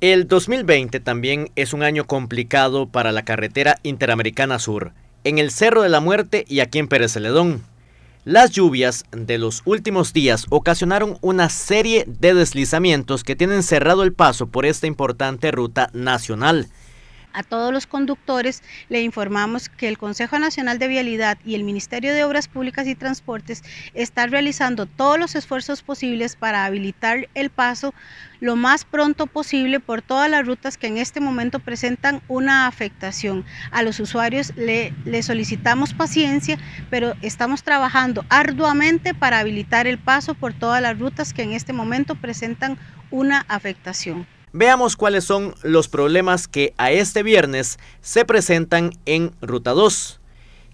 El 2020 también es un año complicado para la carretera interamericana sur, en el Cerro de la Muerte y aquí en Pérez Celedón. Las lluvias de los últimos días ocasionaron una serie de deslizamientos que tienen cerrado el paso por esta importante ruta nacional. A todos los conductores le informamos que el Consejo Nacional de Vialidad y el Ministerio de Obras Públicas y Transportes están realizando todos los esfuerzos posibles para habilitar el paso lo más pronto posible por todas las rutas que en este momento presentan una afectación. A los usuarios le, solicitamos paciencia, pero estamos trabajando arduamente para habilitar el paso por todas las rutas que en este momento presentan una afectación. Veamos cuáles son los problemas que a este viernes se presentan en Ruta 2.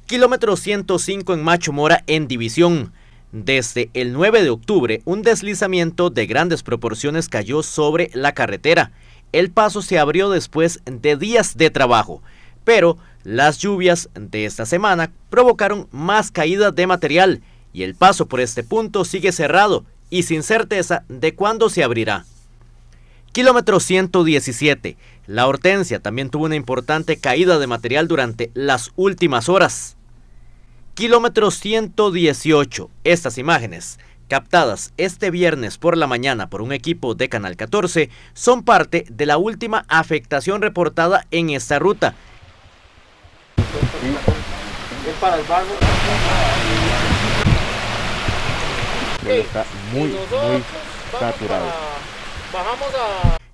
Kilómetro 105 en Macho Mora en División. Desde el 9 de octubre, un deslizamiento de grandes proporciones cayó sobre la carretera. El paso se abrió después de días de trabajo, pero las lluvias de esta semana provocaron más caída de material y el paso por este punto sigue cerrado y sin certeza de cuándo se abrirá. Kilómetro 117. La Hortensia también tuvo una importante caída de material durante las últimas horas. Kilómetro 118. Estas imágenes, captadas este viernes por la mañana por un equipo de Canal 14, son parte de la última afectación reportada en esta ruta. Es para el Está muy,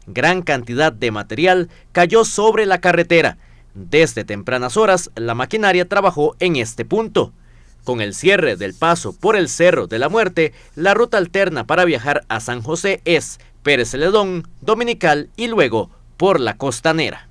Gran cantidad de material cayó sobre la carretera. Desde tempranas horas, la maquinaria trabajó en este punto. Con el cierre del paso por el Cerro de la Muerte, la ruta alterna para viajar a San José es Pérez Celedón, Dominical y luego por la Costanera.